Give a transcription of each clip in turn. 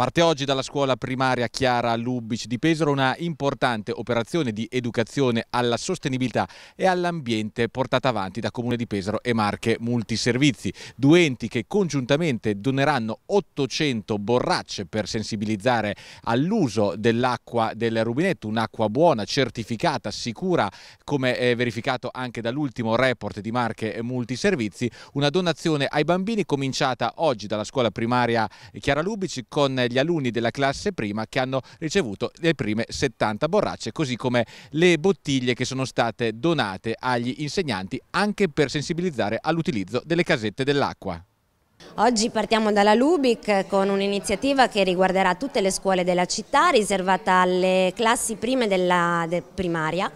Parte oggi dalla scuola primaria Chiara Lubbic di Pesaro una importante operazione di educazione alla sostenibilità e all'ambiente portata avanti da Comune di Pesaro e Marche Multiservizi, due enti che congiuntamente doneranno 800 borracce per sensibilizzare all'uso dell'acqua del rubinetto, un'acqua buona, certificata, sicura, come verificato anche dall'ultimo report di Marche Multiservizi, una donazione ai bambini cominciata oggi dalla scuola primaria Chiara Lubbic con gli alunni della classe prima che hanno ricevuto le prime 70 borracce, così come le bottiglie che sono state donate agli insegnanti anche per sensibilizzare all'utilizzo delle casette dell'acqua. Oggi partiamo dalla Lubic con un'iniziativa che riguarderà tutte le scuole della città riservata alle classi prime della primaria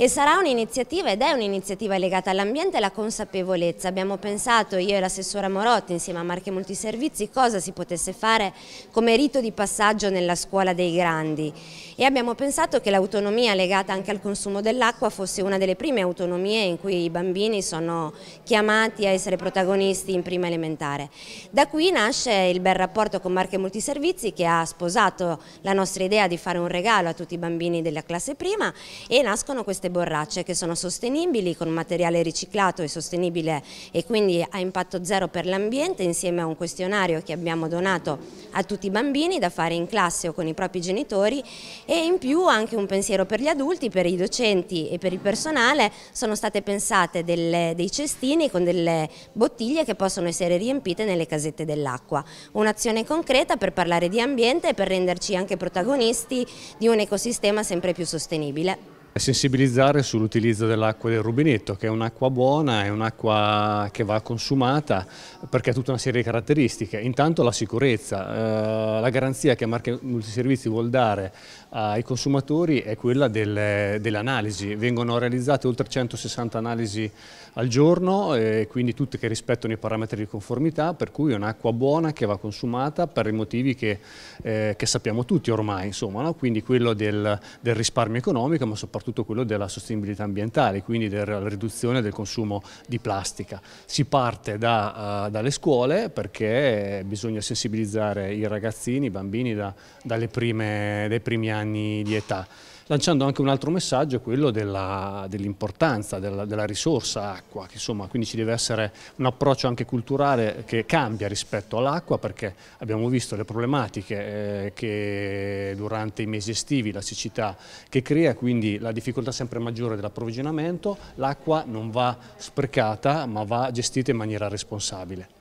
e sarà un'iniziativa ed è un'iniziativa legata all'ambiente e alla consapevolezza. Abbiamo pensato io e l'assessora Morotti insieme a Marche Multiservizi cosa si potesse fare come rito di passaggio nella scuola dei grandi e abbiamo pensato che l'autonomia legata anche al consumo dell'acqua fosse una delle prime autonomie in cui i bambini sono chiamati a essere protagonisti in prima elementare. Da qui nasce il bel rapporto con Marche Multiservizi che ha sposato la nostra idea di fare un regalo a tutti i bambini della classe prima e nascono queste tante borracce che sono sostenibili con materiale riciclato e sostenibile e quindi a impatto zero per l'ambiente insieme a un questionario che abbiamo donato a tutti i bambini da fare in classe o con i propri genitori e in più anche un pensiero per gli adulti, per i docenti e per il personale sono state pensate delle, dei cestini con delle bottiglie che possono essere riempite nelle casette dell'acqua. Un'azione concreta per parlare di ambiente e per renderci anche protagonisti di un ecosistema sempre più sostenibile sensibilizzare sull'utilizzo dell'acqua del rubinetto, che è un'acqua buona, è un'acqua che va consumata perché ha tutta una serie di caratteristiche. Intanto la sicurezza, eh, la garanzia che Marche Multiservizi vuol dare ai consumatori è quella delle analisi. Vengono realizzate oltre 160 analisi al giorno, eh, quindi tutte che rispettano i parametri di conformità, per cui è un'acqua buona che va consumata per i motivi che, eh, che sappiamo tutti ormai, insomma, no? quindi quello del, del risparmio economico, ma soprattutto soprattutto quello della sostenibilità ambientale, quindi della riduzione del consumo di plastica. Si parte da, uh, dalle scuole perché bisogna sensibilizzare i ragazzini, i bambini da, dalle prime, dai primi anni di età lanciando anche un altro messaggio, quello dell'importanza dell della, della, risorsa acqua, che insomma quindi ci deve essere un approccio anche culturale che cambia rispetto all'acqua, perché abbiamo visto le problematiche eh, che durante i mesi estivi, la siccità che crea, quindi la difficoltà sempre maggiore dell'approvvigionamento, l'acqua non va sprecata ma va gestita in maniera responsabile.